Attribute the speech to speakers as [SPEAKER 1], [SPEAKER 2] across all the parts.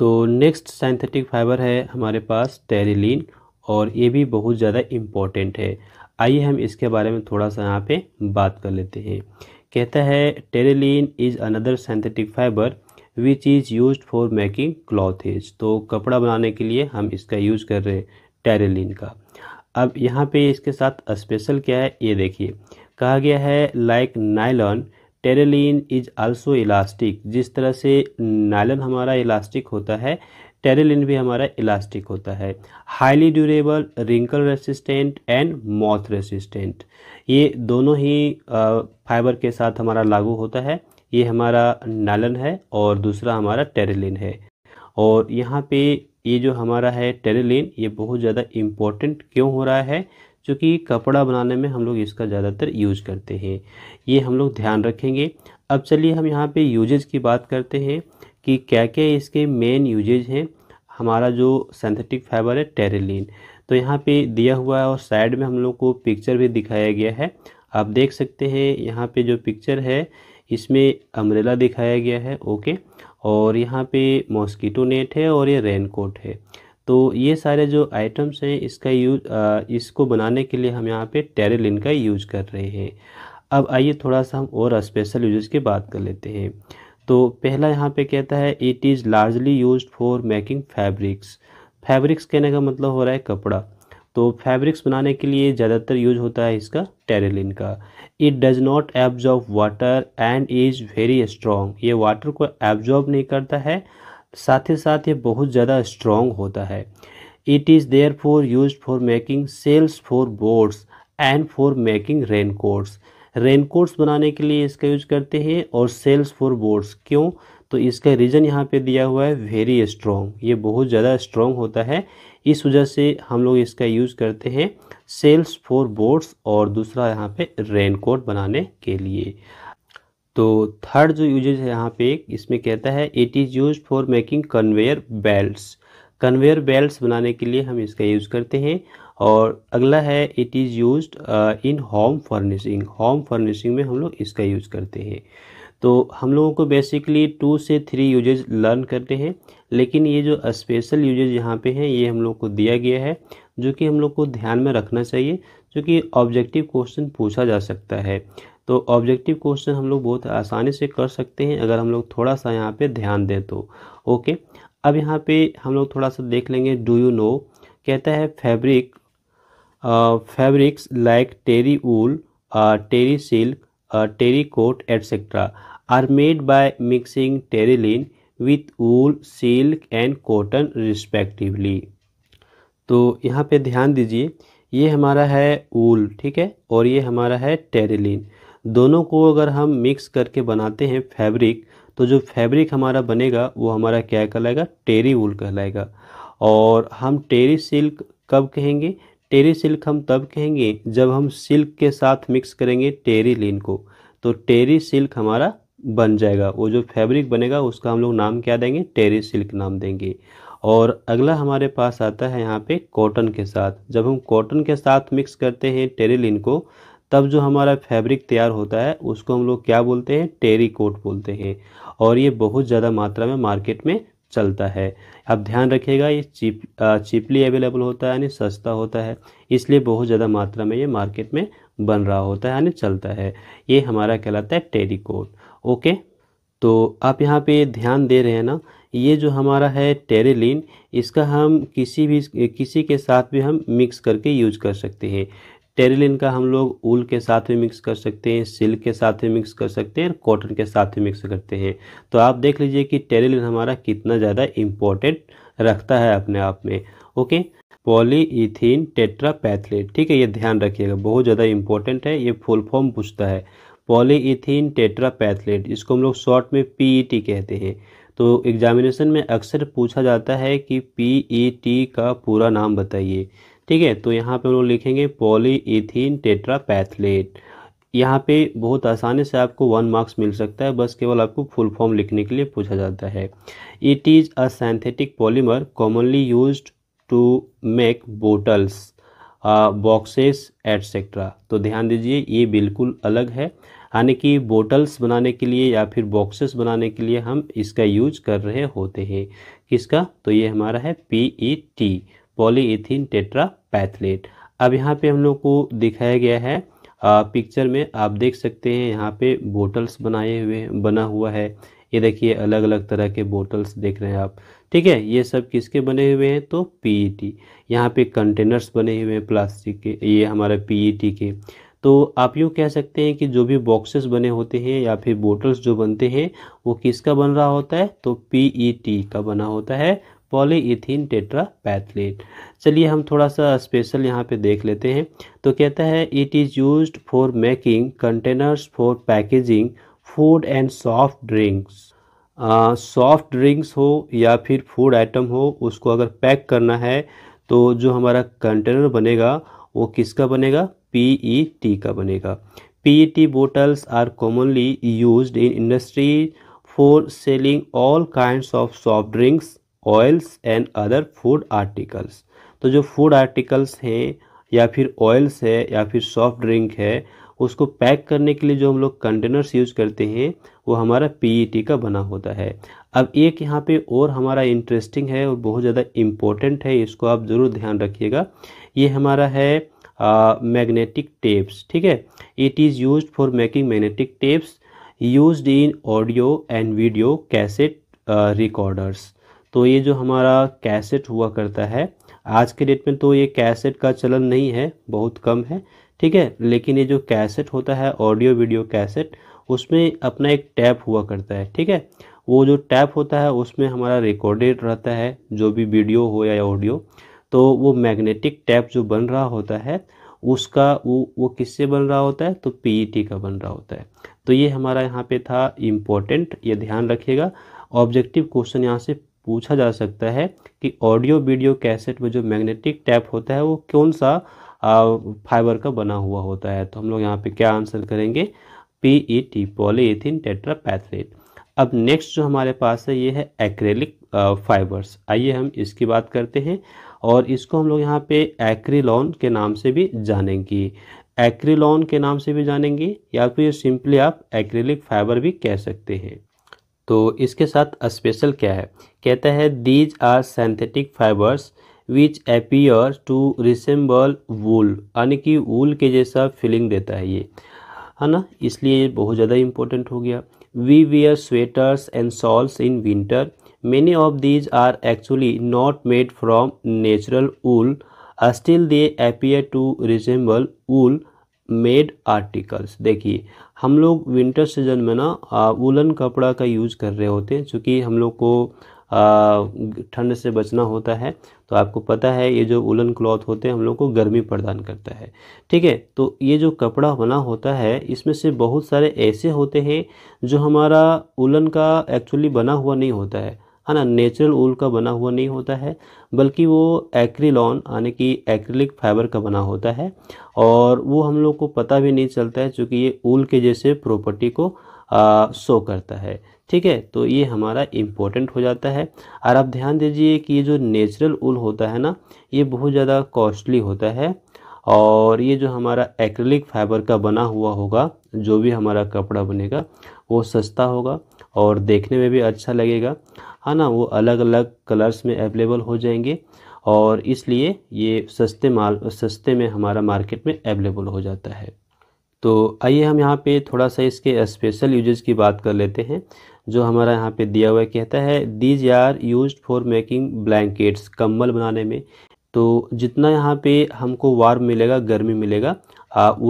[SPEAKER 1] तो next synthetic fibre है हमारे पास टेरिलीन और ये भी बहुत ज़्यादा इम्पॉर्टेंट है आइए हम इसके बारे में थोड़ा सा यहाँ पे बात कर लेते हैं कहता है terylene is another synthetic fibre which is use for making clothes तो कपड़ा बनाने के लिए हम इसका यूज़ कर रहे हैं टेरेलिन का अब यहाँ पे इसके साथ स्पेशल क्या है ये देखिए कहा गया है like nylon terylene is also elastic जिस तरह से नायलन हमारा इलास्टिक होता है टेरेलिन भी हमारा इलास्टिक होता है highly durable wrinkle resistant and moth resistant ये दोनों ही फाइबर के साथ हमारा लागू होता है ये हमारा नायलन है और दूसरा हमारा टेरेलिन है और यहाँ पे ये जो हमारा है टेरेलिन ये बहुत ज़्यादा इम्पोर्टेंट क्यों हो रहा है जो कि कपड़ा बनाने में हम लोग इसका ज़्यादातर यूज करते हैं ये हम लोग ध्यान रखेंगे अब चलिए हम यहाँ पे यूजेज की बात करते हैं कि क्या क्या इसके मेन यूजेज हैं हमारा जो सेंथेटिक फाइबर है टेरेलिन तो यहाँ पे दिया हुआ है और साइड में हम लोग को पिक्चर भी दिखाया गया है आप देख सकते हैं यहाँ पर जो पिक्चर है इसमें अमरेला दिखाया गया है ओके और यहाँ पे मॉस्किटो नेट है और ये रेनकोट है तो ये सारे जो आइटम्स हैं इसका यूज इसको बनाने के लिए हम यहाँ पे टेरेलिन का यूज कर रहे हैं अब आइए थोड़ा सा हम और स्पेशल यूज की बात कर लेते हैं तो पहला यहाँ पे कहता है it is largely use for making fabrics fabrics कहने का मतलब हो रहा है कपड़ा तो फैब्रिक्स बनाने के लिए ज़्यादातर यूज होता है इसका टेरेलिन का it does not absorb water and is very strong ये वाटर को एब्जॉर्ब नहीं करता है साथ ही साथ ये बहुत ज़्यादा स्ट्रॉन्ग होता है it is there for use for making sails for boards and for making raincoats raincoats बनाने के लिए इसका यूज करते हैं और सेल्स फॉर बोर्ड्स क्यों तो इसका रीज़न यहाँ पे दिया हुआ है वेरी स्ट्रॉन्ग ये बहुत ज़्यादा स्ट्रॉन्ग होता है इस वजह से हम लोग इसका यूज़ करते हैं सेल्स फॉर बोर्ड्स और दूसरा यहाँ पे रेनकोट बनाने के लिए तो थर्ड जो यूजेज है यहाँ पे इसमें कहता है it is use for making conveyor belts conveyor belts बनाने के लिए हम इसका यूज़ करते हैं और अगला है it is use in home furnishing home furnishing में हम लोग इसका यूज़ करते हैं तो हम लोगों को बेसिकली टू से थ्री यूजेज लर्न करते हैं लेकिन ये जो स्पेशल यूजेज यहाँ पे हैं ये हम लोग को दिया गया है जो कि हम लोग को ध्यान में रखना चाहिए जो कि ऑब्जेक्टिव क्वेश्चन पूछा जा सकता है तो ऑब्जेक्टिव क्वेश्चन हम लोग बहुत आसानी से कर सकते हैं अगर हम लोग थोड़ा सा यहाँ पे ध्यान दें तो ओके अब यहाँ पे हम लोग थोड़ा सा देख लेंगे डू यू नो कहता है fabric fabrics like terry wool terry silk terry coat etcetera are made by mixing terylene with wool silk and cotton respectively तो यहाँ पे ध्यान दीजिए ये हमारा है वूल ठीक है और ये हमारा है टेरेलिन दोनों को अगर हम मिक्स करके बनाते हैं फैब्रिक तो जो फैब्रिक हमारा बनेगा वो हमारा क्या कहलाएगा टेरी वूल कहलाएगा और हम टेरी सिल्क कब कहेंगे टेरी सिल्क हम तब कहेंगे जब हम सिल्क के साथ मिक्स करेंगे टेरी लिन को तो टेरी सिल्क हमारा बन जाएगा वो जो फैब्रिक बनेगा उसका हम लोग नाम क्या देंगे टेरी सिल्क नाम देंगे और अगला हमारे पास आता है यहाँ पे कॉटन के साथ जब हम कॉटन के साथ मिक्स करते हैं टेरी लिन को तब जो हमारा फैब्रिक तैयार होता है उसको हम लोग क्या बोलते हैं टेरी कोट बोलते हैं और ये बहुत ज़्यादा मात्रा में मार्केट में चलता है अब ध्यान रखिएगा ये चीप चीपली अवेलेबल होता है यानी सस्ता होता है इसलिए बहुत ज़्यादा मात्रा में ये मार्केट में बन रहा होता है यानी चलता है ये हमारा कहलाता है टेरी कोट ओके तो आप यहाँ पे ध्यान दे रहे हैं ना ये जो हमारा है टेरेलिन इसका हम किसी भी किसी के साथ भी हम मिक्स करके यूज कर सकते हैं टेरिलिन का हम लोग ऊल के साथ भी मिक्स कर सकते हैं सिल्क के साथ भी मिक्स कर सकते हैं और कॉटन के साथ भी मिक्स करते हैं तो आप देख लीजिए कि टेरिलिन हमारा कितना ज़्यादा इम्पोर्टेंट रखता है अपने आप में ओके पॉलीइथीन टेट्रापैथलेट ठीक है ये ध्यान रखिएगा बहुत ज़्यादा इंपॉर्टेंट है ये फुल फॉर्म पूछता है पॉलीइथीन टेट्रापैथलेट इसको हम लोग शॉर्ट में पी e कहते हैं तो एग्जामिनेशन में अक्सर पूछा जाता है कि पी e का पूरा नाम बताइए ठीक है तो यहाँ पे हम लोग लिखेंगे पॉलीएथीन टेट्रापैथलेट यहाँ पे बहुत आसानी से आपको वन मार्क्स मिल सकता है बस केवल आपको फुल फॉर्म लिखने के लिए पूछा जाता है it is a synthetic polymer commonly use to make bottles boxes etcetera तो ध्यान दीजिए ये बिल्कुल अलग है यानी कि बोटल्स बनाने के लिए या फिर बॉक्सेस बनाने के लिए हम इसका यूज कर रहे होते हैं किसका तो ये हमारा है P E T polyethene terephthalate अब यहाँ पे हम लोग को दिखाया गया है आ, पिक्चर में आप देख सकते हैं यहाँ पे बोटल्स बनाए हुए बना हुआ है ये देखिए अलग अलग तरह के बोटल्स देख रहे हैं आप ठीक है ये सब किसके बने हुए हैं तो पीईटी e यहाँ पे कंटेनर्स बने हुए हैं प्लास्टिक के ये हमारे पीईटी e के तो आप यूँ कह सकते हैं कि जो भी बॉक्सेस बने होते हैं या फिर बोटल्स जो बनते हैं वो किसका बन रहा होता है तो टी e का बना होता है पॉलीइथीन टेट्रापैथलेट चलिए हम थोड़ा सा स्पेशल यहाँ पे देख लेते हैं तो कहता है it is used for making containers for packaging food and soft drinks soft drinks हो या फिर फूड आइटम हो उसको अगर पैक करना है तो जो हमारा कंटेनर बनेगा वो किसका बनेगा पी ई टी का बनेगा P E T bottles are commonly use in industry for selling all kind of soft drinks oils and other food articles तो जो फूड आर्टिकल्स हैं या फिर ऑयल्स है या फिर सॉफ्ट ड्रिंक है उसको पैक करने के लिए जो हम लोग कंटेनर्स यूज करते हैं वो हमारा पीईटी e का बना होता है अब एक यहाँ पे और हमारा इंटरेस्टिंग है और बहुत ज़्यादा इम्पोर्टेंट है इसको आप ज़रूर ध्यान रखिएगा ये हमारा है मैग्नेटिक टेप्स ठीक है it is use for making magnetic tapes use in audio and video cassette recorders तो ये जो हमारा कैसेट हुआ करता है आज के डेट में तो ये कैसेट का चलन नहीं है बहुत कम है ठीक है लेकिन ये जो कैसेट होता है ऑडियो वीडियो कैसेट उसमें अपना एक टैप हुआ करता है ठीक है वो जो टैप होता है उसमें हमारा रिकॉर्डेड रहता है जो भी वीडियो हो या ऑडियो तो वो मैग्नेटिक टैप जो बन रहा होता है उसका वो वो किससे बन रहा होता है तो पीईटी e का बन रहा होता है तो ये हमारा यहाँ पे था इम्पोर्टेंट ये ध्यान रखिएगा ऑब्जेक्टिव क्वेश्चन यहाँ से पूछा जा सकता है कि ऑडियो वीडियो कैसेट में जो मैग्नेटिक टैप होता है वो कौन सा फाइबर का बना हुआ होता है तो हम लोग यहाँ पे क्या आंसर करेंगे P E T polythene terephthalate अब नेक्स्ट जो हमारे पास है ये है एक्रेलिक फाइबर्स आइए हम इसकी बात करते हैं और इसको हम लोग यहाँ पे एक्रीलॉन के नाम से भी जानेंगे एक्रीलॉन के नाम से भी जानेंगे या फिर सिंपली आप एक्रेलिक फाइबर भी कह सकते हैं तो इसके साथ स्पेशल क्या है कहता है these are synthetic fibres which appear to resemble wool यानी कि वूल के जैसा फीलिंग देता है ये है ना इसलिए ये बहुत ज़्यादा इम्पोर्टेंट हो गया we wear sweaters and shawls in winter many of these are actually not made from natural wool still they appear to resemble wool made articles देखिए हम लोग विंटर सीजन में ना वुलन कपड़ा का यूज़ कर रहे होते हैं चूँकि हम लोग को ठंड से बचना होता है तो आपको पता है ये जो उलन क्लॉथ होते हैं हम लोग को गर्मी प्रदान करता है ठीक है तो ये जो कपड़ा बना होता है इसमें से बहुत सारे ऐसे होते हैं जो हमारा उलन का एक्चुअली बना हुआ नहीं होता है है ना नेचुरल ऊल का बना हुआ नहीं होता है बल्कि वो एक्रीलॉन यानी कि एक्रिलिक फाइबर का बना होता है और वो हम लोग को पता भी नहीं चलता है चूँकि ये ऊल के जैसे प्रॉपर्टी को आ, शो करता है ठीक है तो ये हमारा इम्पोर्टेंट हो जाता है और आप ध्यान दीजिए कि ये जो नेचुरल ऊल होता है ना ये बहुत ज़्यादा कॉस्टली होता है और ये जो हमारा एक्रिलिक फाइबर का बना हुआ होगा जो भी हमारा कपड़ा बनेगा वो सस्ता होगा और देखने में भी अच्छा लगेगा है हाँ ना वो अलग अलग कलर्स में अवेलेबल हो जाएंगे और इसलिए ये सस्ते माल सस्ते में हमारा मार्केट में अवेलेबल हो जाता है तो आइए हम यहाँ पे थोड़ा सा इसके स्पेशल यूजेज की बात कर लेते हैं जो हमारा यहाँ पे दिया हुआ कहता है these are use for making blankets कम्बल बनाने में तो जितना यहाँ पे हमको वार्म मिलेगा गर्मी मिलेगा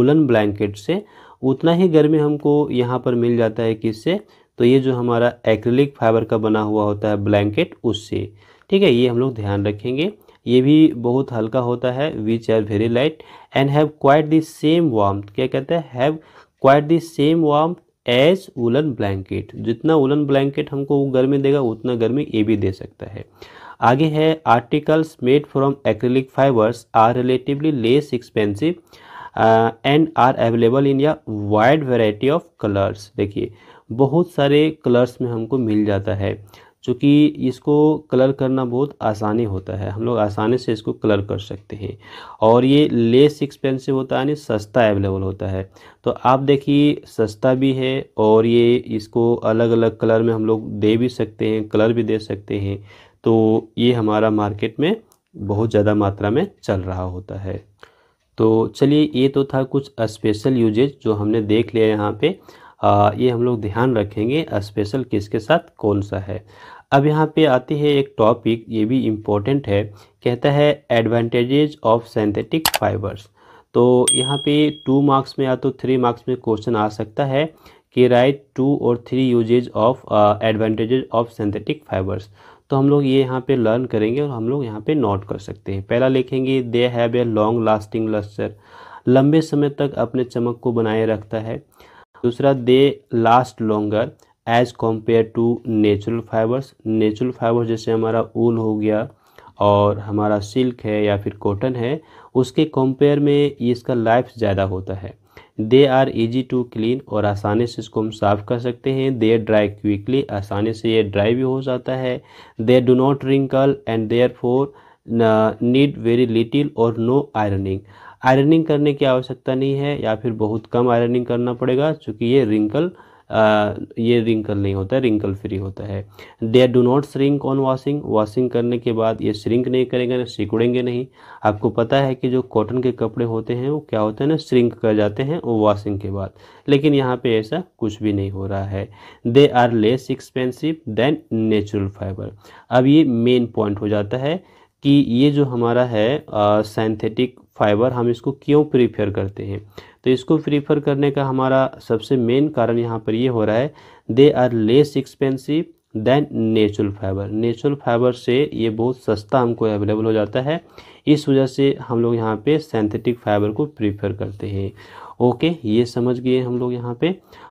[SPEAKER 1] उलन ब्लैंकेट से उतना ही गर्मी हमको यहाँ पर मिल जाता है किससे तो ये जो हमारा एक्रिलिक फाइबर का बना हुआ होता है ब्लैंकेट उससे ठीक है ये हम लोग ध्यान रखेंगे ये भी बहुत हल्का होता है which are very light and have quite the same warm क्या कहते हैं have quite the same warm as woollen blanket जितना वुलन ब्लैंकेट हमको वो गर्मी देगा उतना गर्मी ये भी दे सकता है आगे है articles made from acrylic fibres are relatively less expensive and are available in या वाइड वेराइटी ऑफ कलर्स देखिए बहुत सारे कलर्स में हमको मिल जाता है चूँकि इसको कलर करना बहुत आसानी होता है हम लोग आसानी से इसको कलर कर सकते हैं और ये लेस एक्सपेंसिव होता है यानी सस्ता अवेलेबल होता है तो आप देखिए सस्ता भी है और ये इसको अलग अलग कलर में हम लोग दे भी सकते हैं कलर भी दे सकते हैं तो ये हमारा मार्केट में बहुत ज़्यादा मात्रा में चल रहा होता है तो चलिए ये तो था कुछ स्पेशल यूजेज जो हमने देख लिया यहाँ पर आ, ये हम लोग ध्यान रखेंगे स्पेशल किसके साथ कौन सा है अब यहाँ पे आती है एक टॉपिक ये भी इम्पोर्टेंट है कहता है एडवांटेजेज ऑफ सेंथेटिक फाइबर्स तो यहाँ पे टू मार्क्स में या तो थ्री मार्क्स में क्वेश्चन आ सकता है कि राइट टू और three uses of advantages of synthetic fibres तो हम लोग ये यहाँ पे लर्न करेंगे और हम लोग यहाँ पे नोट कर सकते हैं पहला लिखेंगे they have a long lasting lustre लंबे समय तक अपने चमक को बनाए रखता है दूसरा they last longer as compare to natural fibres natural fibres जैसे हमारा ऊन हो गया और हमारा सिल्क है या फिर कॉटन है उसके कंपेयर में इसका लाइफ ज़्यादा होता है they are easy to clean और आसानी से इसको हम साफ़ कर सकते हैं दे ड्राई क्विकली आसानी से ये ड्राई भी हो जाता है they do not wrinkle and therefore need very little और नो आयरनिंग आयरनिंग करने की आवश्यकता नहीं है या फिर बहुत कम आयरनिंग करना पड़ेगा चूँकि ये रिंकल आ, ये रिंकल नहीं होता है रिंकल फ्री होता है they do not shrink on washing washing करने के बाद ये श्रिंक नहीं करेंगे ना सिकुड़ेंगे नहीं आपको पता है कि जो कॉटन के कपड़े होते हैं वो क्या होते हैं ना श्रिंक कर जाते हैं वो वॉशिंग के बाद लेकिन यहाँ पे ऐसा कुछ भी नहीं हो रहा है they are less expensive than natural fibre अब ये मेन पॉइंट हो जाता है कि ये जो हमारा है साइंथेटिक फाइबर हम इसको क्यों प्रीफर करते हैं तो इसको प्रीफर करने का हमारा सबसे मेन कारण यहाँ पर ये हो रहा है they are less expensive than natural fibre natural fibre से ये बहुत सस्ता हमको अवेलेबल हो जाता है इस वजह से हम लोग यहाँ पे सिंथेटिक फाइबर को प्रीफर करते हैं ओके ये समझ गए हम लोग यहाँ पे